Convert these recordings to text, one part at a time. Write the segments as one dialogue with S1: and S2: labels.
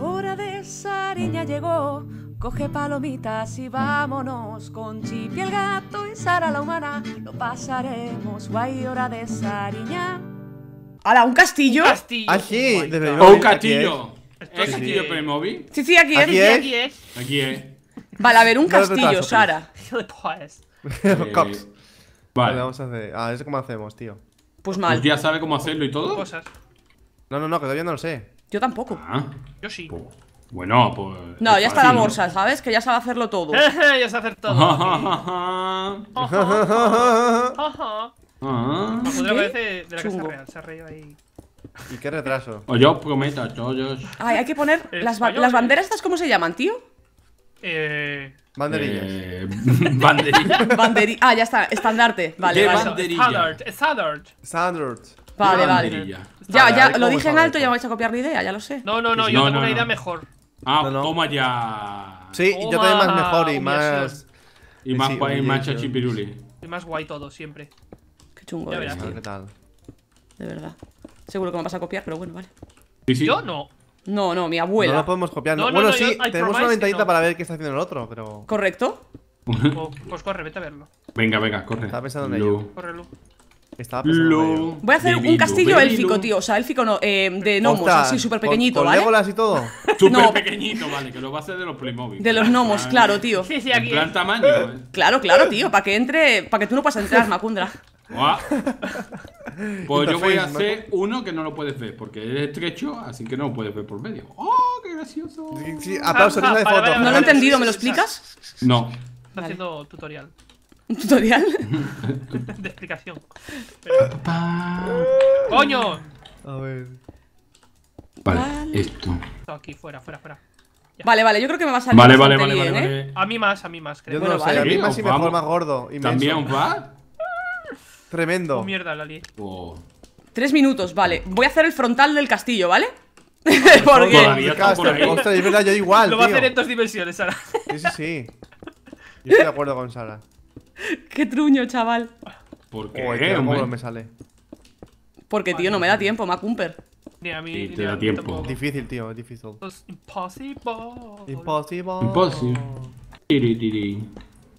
S1: Hora de Sariña llegó, coge palomitas y vámonos. Con Chipi el gato y Sara la humana, lo pasaremos guay. Hora de Sariña. ¡Hala, un castillo! Castillo. Ah, sí, oh un castillo. ¿Es
S2: castillo de Playmobil? Sí, sí, aquí es. Aquí es.
S3: Aquí es.
S1: Vale,
S4: a ver, un castillo, Sara. Pues,
S3: Eh, Vale, Vale. vamos a hacer. Ah, ¿es cómo hacemos, tío. Pues mal. ¿Pues ya sabe cómo hacerlo y todo. cosas. No, no, no, que todavía no lo sé.
S1: Yo tampoco. Ah.
S2: Yo sí. Pues, bueno, pues.
S1: No, ya está la bolsa, ¿sabes? Que ya sabe hacerlo todo. ya sabe hacer todo.
S3: de la Casa Real,
S1: se ha reído ahí.
S3: ¿Y qué retraso? O pues yo prometa, todos.
S1: Ay, hay que poner. Las, ¿eh? banderas, estas cómo se llaman, tío? Eh.
S3: Banderillas. Eh, banderillas.
S1: Banderi ah, ya está. Estandarte. Vale, vale. Banderilla. Standard. Standard. Vale, vale.
S3: Ya, ya, lo dije
S1: en alto y ya vais a copiar mi idea,
S4: ya lo sé. No, no, no, pues yo tengo una idea mejor.
S2: Ah, toma ya. Sí, yo tengo más mejor
S1: y más. Y más, guay y más chachipiruli.
S4: Y más guay todo, siempre.
S1: Qué chungo. De verdad, De verdad. Seguro que me vas a copiar, pero bueno, vale. y si Yo no. No, no, mi abuela. No la podemos copiar. bueno, sí, tenemos una ventanita
S3: para ver qué está haciendo el otro, pero.
S1: ¿Correcto? Pues, pues corre, vete a verlo.
S3: Venga, venga, corre. Estaba pensando en ello. Estaba Voy a hacer un castillo élfico,
S1: tío. O sea, élfico no, eh, de gnomos, así súper pequeñito, con, con
S3: ¿vale? y todo. Súper
S1: pequeñito, vale, que lo va a hacer de los Playmobil. De los gnomos, ah, claro, tío. Sí, sí, aquí. En plan tamaño, ¿eh? Claro, claro, tío, para que entre, para que tú no puedas entrar, Macundra.
S2: pues yo voy a hacer uno que no lo puedes ver, porque es estrecho, así que no lo puedes ver por medio. ¡Oh,
S4: qué gracioso!
S2: Sí, ah, ah, no lo he entendido,
S4: ¿me lo explicas? No. Está haciendo tutorial. ¿Un tutorial? de explicación.
S1: ¡Coño! A ver. Vale, esto. Aquí, fuera, fuera, fuera. Vale, vale, yo creo que me va a salir vale, vale, vale, vale, ¿eh? A mí más, a mí más, creo. Yo no vale. sé, a mí más y mejor más gordo. Inmenso.
S3: ¿También va? Tremendo. Oh,
S1: mierda, Lali! Oh. Tres minutos, vale. Voy a hacer el frontal del castillo, ¿vale? Porque. Ostras, es verdad, yo igual. Lo va a hacer en dos dimensiones, Sara. sí, sí, sí.
S3: Yo estoy de acuerdo con Sara.
S1: Qué truño, chaval.
S3: ¿Por qué? me sale?
S1: Porque, tío, no me da tiempo, Macumper. Ni a mí, da tiempo. Tampoco.
S3: Difícil, tío, es difícil.
S1: impossible. Impossible.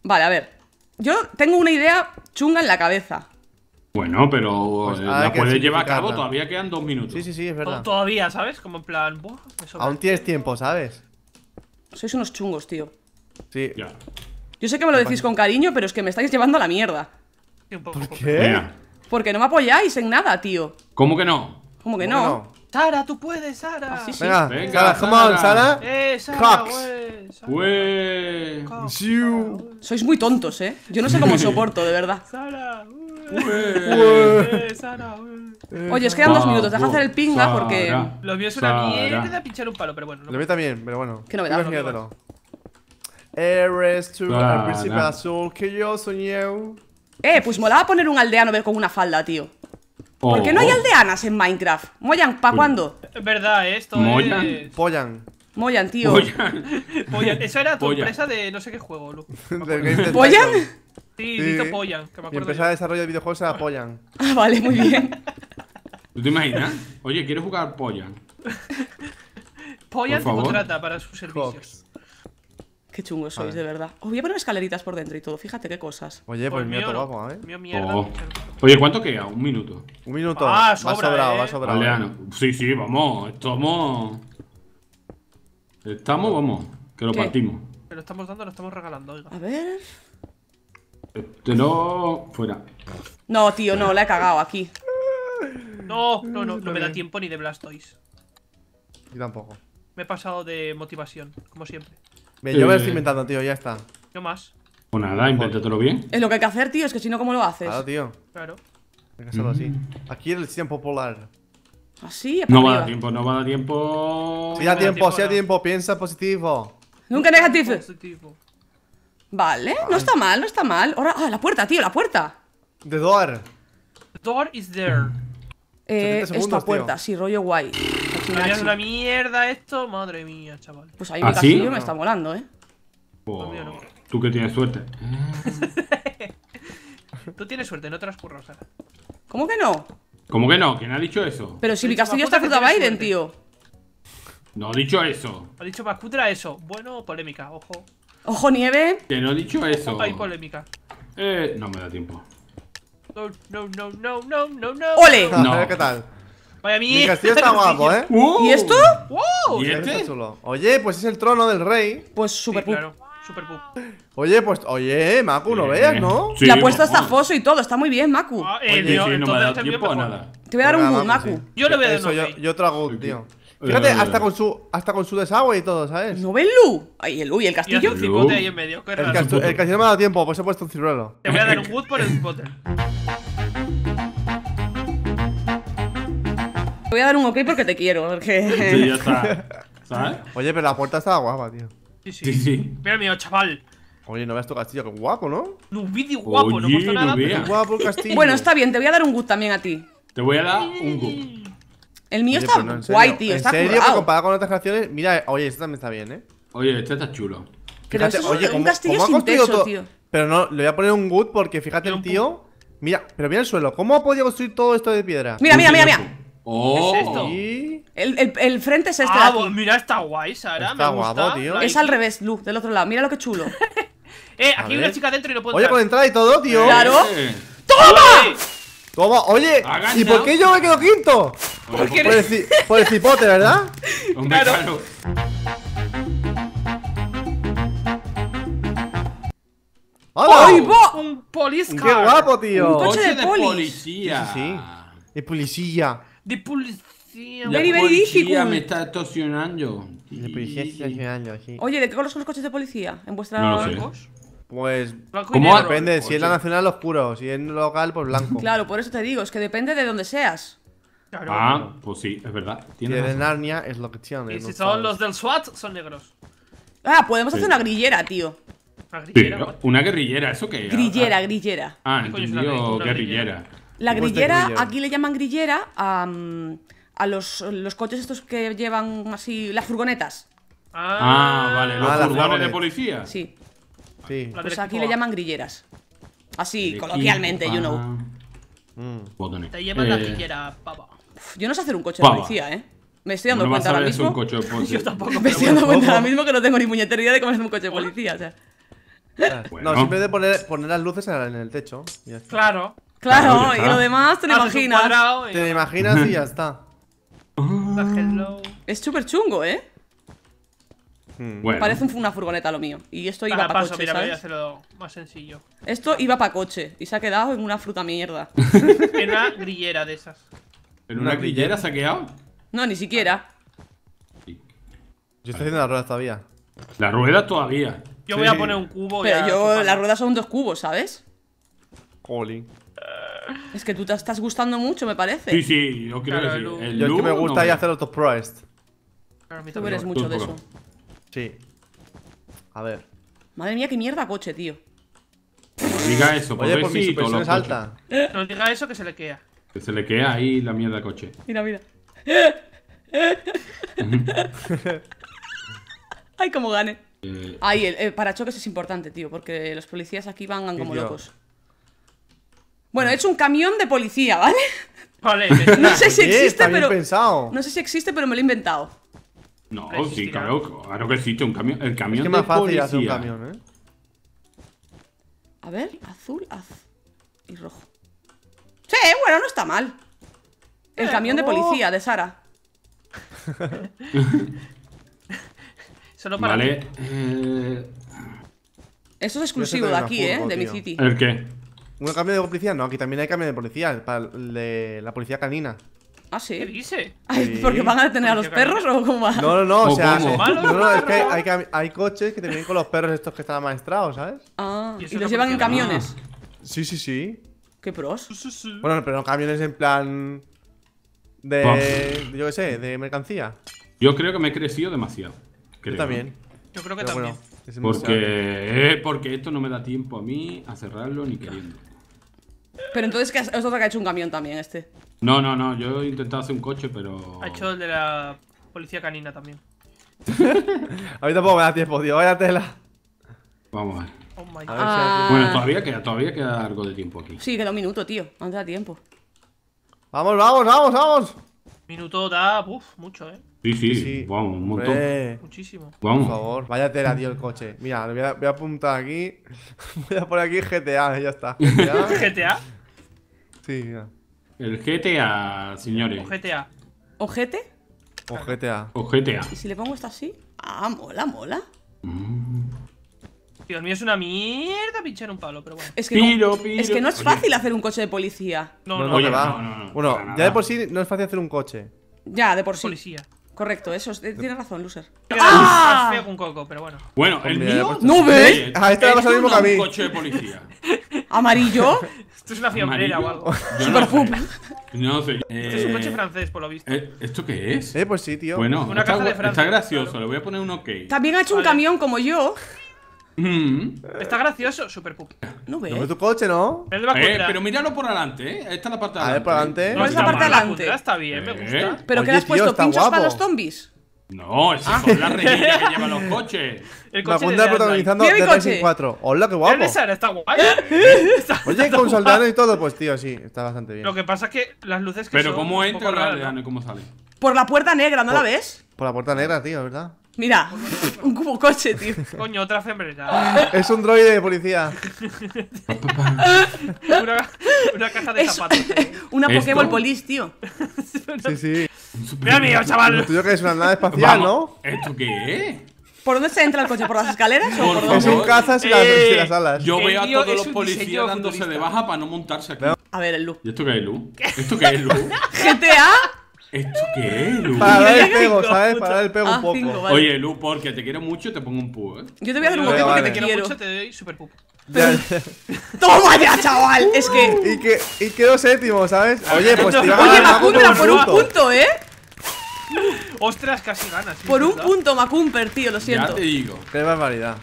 S1: Vale, a ver. Yo tengo una idea chunga en la cabeza.
S3: Bueno, pero pues eh, la puedes llevar a cabo,
S2: todavía quedan dos minutos. Sí, sí, sí, es verdad.
S4: Todavía, ¿sabes? Como
S1: en plan, Buah,
S3: Aún tienes tiempo, ¿sabes?
S1: Sois unos chungos,
S3: tío. Sí. Ya.
S1: Yo sé que me lo decís con cariño, pero es que me estáis llevando a la mierda. ¿Por qué? Porque no me apoyáis en nada, tío.
S2: ¿Cómo que no?
S1: ¿Cómo que no? Sara, tú puedes, Sara. Ah, sí, sí. Venga, Venga, come on, Sara. Eh, Sara, wey, Sara, wey. Cox, Sois muy tontos, eh. Yo no sé cómo soporto, de verdad. Sara, wey. Eh,
S4: Sara,
S2: eh,
S1: Oye, es que quedan dos minutos. Deja hacer el pinga porque. Lo mío es
S4: una
S3: mierda pinchar un palo, pero bueno. No. Lo mío también, pero bueno. Qué novedad. Eres
S1: tú el ah, príncipe azul que yo soñé. Eh, pues molaba poner un aldeano con una falda, tío. ¿Por qué no hay oh. aldeanas en Minecraft. Moyan, ¿pa' pues cuándo?
S4: Es verdad, eh, esto ¿Moyan? es. Pollan.
S3: Moyan, tío. Pollan. Eso era tu empresa
S1: de no sé
S4: qué juego, Lu. ¿Pollan? Sí, sí. Poyan. que me acuerdo. Mi empresa de
S3: desarrollo de videojuegos era Poyan.
S4: Ah, vale, muy bien. ¿Tú te imaginas?
S2: Oye, quiero jugar Pollan.
S1: Pollan te contrata para sus servicios. Qué chungos sois, de verdad. Os voy a poner escaleritas por dentro y todo, fíjate qué cosas. Oye, pues, pues mío hago, ¿eh? Mío mierda. Oh.
S2: Oye, ¿cuánto queda? Un minuto.
S3: Un minuto. Ah, va sobrado, sobrar. va eh. sobrado.
S2: sí, sí, vamos. Estamos. Estamos, vamos. Que lo partimos.
S4: Pero estamos dando, lo estamos
S1: regalando, A ver.
S2: Este no. Fuera.
S1: No, tío, no, la he cagado aquí.
S4: No, no, no, no me da tiempo ni de Blastoise. Yo tampoco. Me he pasado de motivación, como siempre
S3: yo me a estar inventando, tío, ya está. No más? Pues nada, invéntatelo bien. Es
S1: lo que hay que hacer, tío, es que si no, ¿cómo lo haces? Claro, tío. Claro. Hay que
S2: hacerlo así.
S3: Mm.
S1: Aquí el tiempo polar. Así, No va a dar tiempo, no va a dar
S3: tiempo. Si sí, da tiempo, si da tiempo, piensa positivo. Nunca negativo.
S1: Positivo. Vale, no está mal, no está mal. Ahora, ah, la puerta, tío, la puerta.
S3: The door.
S4: The door is there.
S1: Eh, esta puerta, sí, rollo guay una
S4: mierda esto, madre mía, chaval. Pues ahí mi ¿Ah, castillo me está molando, eh. Pues pues
S2: tú que tienes suerte.
S4: tú tienes suerte, no te las ¿Cómo que no?
S2: ¿Cómo que no? ¿Quién ha dicho eso? Pero
S1: si mi castillo está a Biden,
S4: tío.
S2: No ha dicho eso.
S4: Ha dicho cutra eso. Bueno, polémica, ojo.
S1: Ojo,
S2: nieve. Que no ha dicho eso. Hay polémica. Eh, no me da tiempo.
S4: No, no, no, no, no, no, no. ¡Ole! ¿Qué tal? Vaya Mi castillo está guapo, ¿eh? ¿Y esto?
S1: Wow,
S3: ¿Y este? Oye, pues es el trono del rey. Pues super sí, Oye, pues, oye, Maku, no veas, ¿no? Sí, ha puesto hasta
S1: foso y todo, está muy bien, Maku. tío, ah, eh, no me ha nada. Te voy a dar un wood, Maku.
S3: Yo le voy a dar Eso, yo, yo trago tío. Fíjate, hasta con su hasta con su desagüe y todo, ¿sabes? ¿No ven Lu?
S1: Ahí el Lu y el castillo. el ahí en medio, El,
S3: castillo me ha dado tiempo, pues he puesto un ciruelo.
S1: Te voy a dar un wood por el cipote. voy a dar un ok porque te quiero. Porque... Sí, ya está. ¿Sabes?
S3: Oye, pero la puerta estaba guapa, tío. Sí, sí. sí, mío, chaval. Oye, no veas tu castillo, que guapo, ¿no? vídeo guapo, no pasa nada. no. guapo
S1: castillo. Bueno, está bien, te voy a dar un good también a ti.
S2: Te voy
S3: a dar un good.
S1: El mío está guay, tío. En está serio,
S3: comparado con otras creaciones. mira, oye, este también está bien, ¿eh? Oye, este está chulo.
S2: fíjate, oye, un
S3: castillo ¿cómo tío. Pero no, le voy a poner un good porque fíjate tío. Mira, pero mira el suelo. ¿Cómo ha podido construir todo esto de piedra? Mira, mira, mira, mira. ¿Qué es esto? Oh.
S1: El, el, frente es este. Ah, mira, está guay, Sara. Está me gusta. guapo, tío. Es al revés, Luke, del otro lado. Mira lo que chulo.
S4: eh, aquí hay una chica dentro y no puedo. entrar Oye, entrar.
S3: con entrada y todo, tío. Claro. ¡Toma! Toma, oye, ¿y por qué yo me quedo quinto? Por, el, por el cipote, ¿verdad?
S4: claro.
S3: ¡Hola! Oh,
S4: ¡Un car! ¡Qué guapo, tío! Un coche, de,
S3: policía. Sí, sí. De policía.
S1: De policía. La policía me
S3: está estacionando. De policía está
S1: Oye, ¿de qué color son los coches de policía? ¿En vuestra no
S3: Pues ¿Cómo? depende, si es la nacional los puros. si es local pues blanco.
S1: Claro, por eso te digo, es que depende de donde seas.
S3: Ah, pues sí, es verdad. de Narnia es lo que tiene. si son
S1: los del SWAT, son negros. Ah, podemos hacer una grillera, tío. ¿Una grillera?
S2: una guerrillera, ¿eso qué? Grillera,
S1: ah, ah. grillera. Ah, entendido, guerrillera. La grillera, aquí le llaman grillera a, a los, los, coches estos que llevan así, las furgonetas. Ah, vale, ah, los furgones de
S3: policía. Sí. sí. Pues aquí le llaman
S1: grilleras. Así, coloquialmente, you know.
S3: Ah.
S2: Mm. Te llevan la eh,
S1: grillera, papá. yo no sé hacer un coche de policía, eh. Me estoy dando cuenta ahora mismo. yo tampoco. Me estoy dando cuenta ahora mismo que no tengo ni muñetería idea de cómo hacer un coche de policía, o sea.
S3: No, siempre de poner, poner las luces en el techo. Claro. Claro, y lo demás te lo ah, imaginas. te lo imaginas y ya está.
S4: Ah,
S1: es súper chungo, ¿eh?
S3: Hmm. Parece
S1: una furgoneta lo mío. Y esto iba para pa coche, ¿sabes? más sencillo. Esto iba para coche y se ha quedado en una fruta mierda. en una grillera de esas.
S2: ¿En una, grillera se ha quedado?
S1: No, ni siquiera.
S3: Yo estoy haciendo las ruedas todavía. Las ruedas todavía.
S2: Yo voy a poner un cubo.
S1: Pero yo, las ruedas son dos cubos, ¿sabes? Jolín. Es que tú te estás gustando mucho, me parece. Sí, sí, yo quiero que sí. yo es que me gusta ir a hacer
S3: otros proest.
S1: Tú eres mucho de eso.
S3: Sí. A ver.
S1: Madre mía, qué mierda coche, tío.
S3: Pues diga eso, Oye, por mi es
S1: No diga eso que se le queda.
S2: Que se le queda ahí la mierda coche.
S1: Mira, mira. Ay, cómo gane. Eh. Ay, el, eh, parachoques es importante, tío, porque los policías aquí van como locos. Bueno, ah. he hecho un camión de policía, ¿vale? Vale. no sé si existe, pero. No sé si existe, pero me lo he inventado.
S2: No, sí, claro, claro que existe un camión. El camión de policía. un
S3: camión, ¿eh?
S1: A ver, azul, azul y rojo. Sí, bueno, no está mal. El eh, camión de policía de Sara.
S3: Solo para vale. Esto
S2: eh,
S1: Eso es exclusivo de aquí, ¿eh? De mi city. ¿El qué?
S3: ¿Un cambio de policía? No, aquí también hay cambio de policía, para de la policía canina.
S1: ¿Ah, sí? dice? ¿Porque van a detener a los perros o cómo va? No, no, no, o, sea, no, no, es que
S3: hay, coches que te vienen con los perros estos que están amaestrados, ¿sabes? Ah, y, los llevan en camiones. Ah. Sí, sí, sí. ¿Qué pros? bueno, pero no camiones en plan. de. yo qué sé, de mercancía.
S2: Yo creo que me he crecido demasiado. Yo también.
S1: Yo creo que también
S2: porque, eh, porque esto no me da tiempo a mí a cerrarlo ni queriendo.
S1: Pero entonces, es has, que ha hecho un camión también este?
S2: No, no, no, yo he intentado hacer un coche, pero...
S4: Ha hecho el de la
S1: policía canina también.
S3: a mí tampoco me da tiempo, tío, vaya tela. Vamos a ver. Oh bueno, todavía queda, todavía queda algo de tiempo aquí. Sí,
S1: queda un minuto, tío, no te da tiempo. Vamos, vamos, vamos, vamos. Minuto da, uff, mucho, ¿eh?
S3: Sí, sí, sí, Wow, un montón. Muchísimo. Por favor, vaya tela, tío, el coche. Mira, voy a, voy a apuntar aquí. voy a poner aquí GTA, ya está. ¿GTA? Sí, mira.
S2: El GTA, señores. O
S1: GTA. ¿O GT?
S2: O GTA. O GTA. ¿Y
S1: si le pongo esto así? Ah, mola, mola.
S2: Mm.
S4: Dios mío, es
S1: una mierda pinchar un palo, pero bueno. Es que, no, Es que no es fácil hacer un coche de policía. No, no, no, Bueno, ya de por
S3: sí no es fácil hacer un coche.
S1: Ya, de por sí. Policía. Correcto, eso es, tienes razón, loser. ¡Ah! Feo un coco, pero bueno.
S3: Bueno, el mío. Pues, ¡No ves! Ah,
S2: este va lo mismo que a mí. coche de policía.
S1: ¿Amarillo? Esto es una fiambrera o algo. Superfum.
S2: No sé. Esto es un coche eh, francés, por lo visto. Eh, ¿Esto qué es? Eh, pues sí, tío. Bueno, una caja de Francia. Está gracioso, le voy a poner un ok. También
S1: ha hecho un camión como yo.
S2: Mmm… Está
S1: gracioso, Super No
S3: veo No tu coche, ¿no?
S2: Es de eh, pero míralo por delante, ¿eh? Esta es la parte de adelante. por adelante. No, es la parte de adelante.
S4: Está bien, me eh.
S3: gusta. ¿Pero qué le has puesto? ¿Pinchos para los zombies? No, es
S2: ah. son las que llevan los coches. El coche de protagonizando The Racing 4.
S3: Hola, qué guapo.
S4: está guay.
S3: Oye, con soldado y todo, pues tío, sí, está bastante bien. Lo
S4: que pasa es que las luces que Pero cómo
S3: entra y cómo sale.
S4: Por la puerta negra, ¿no la
S3: ves? Por la puerta negra, tío, ¿verdad?
S4: Mira, un cubo coche, tío. Coño, otra ya.
S3: Es un
S1: droide de policía. una, una, caja de zapatos. Eh. Una Pokéball Police, tío.
S3: sí, sí. Mira mío, chaval. Tú que es una nave espacial, ¿no?
S2: ¿Esto qué
S1: es? ¿Por dónde se entra el coche? ¿Por las escaleras o por dónde? Es un cazas y,
S3: las,
S2: eh, alas. Yo veo a todos los policías dándose de
S1: baja para no montarse aquí. A ver, el Lu. ¿Y esto qué es, Lu? ¿Esto qué es, Lu? ¿GTA?
S2: ¿Esto qué es, Lu? Para dar
S1: el pego, ¿sabes?
S3: Para dar el pego un ah, poco.
S2: Oye, Lu, porque te quiero mucho, te pongo un pu, ¿eh? Yo te voy a hacer un poquito porque te quiero mucho, te
S4: doy super pu. ¡Toma ya, chaval! Es que...
S3: Y, que. y quedó séptimo, ¿sabes? Oye, pues te Oye, Macumper, por un punto,
S1: ¿eh? Ostras, casi ganas. Por un punto, Macumper, tío, lo siento. Ya te digo.
S3: Qué barbaridad.